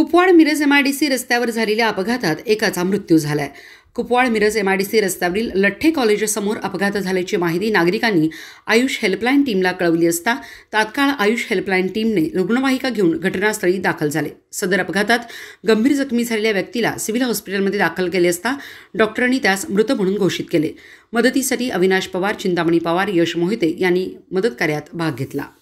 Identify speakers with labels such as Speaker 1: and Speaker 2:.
Speaker 1: Kupwad Miraj MIDC रस्त्यावर झालेल्या अपघातात एकाचा मृत्यू आहे कुपवाड मिरज एमआयडीसी रस्त्यावरील लठ्ठे कॉलेजसमोर अपघात झाल्याची माहिती नागरिकांनी आयुष हेल्पलाईन टीमला कळवली असता तात्काळ आयुष हेल्पलाईन टीमने रुग्णवाहिका घेऊन घटनास्थळी दाखल झाले सदर अपघातात गंभीर जखमी झालेल्या व्यक्तीला सिव्हिल हॉस्पिटलमध्ये दाखल केले असता डॉक्टरांनी त्यास मृत म्हणून घोषित केले मदतीसाठी अविनाश पवार चिंतामणी पवार यश मोहिते यांनी मदतकार्यात भाग घेतला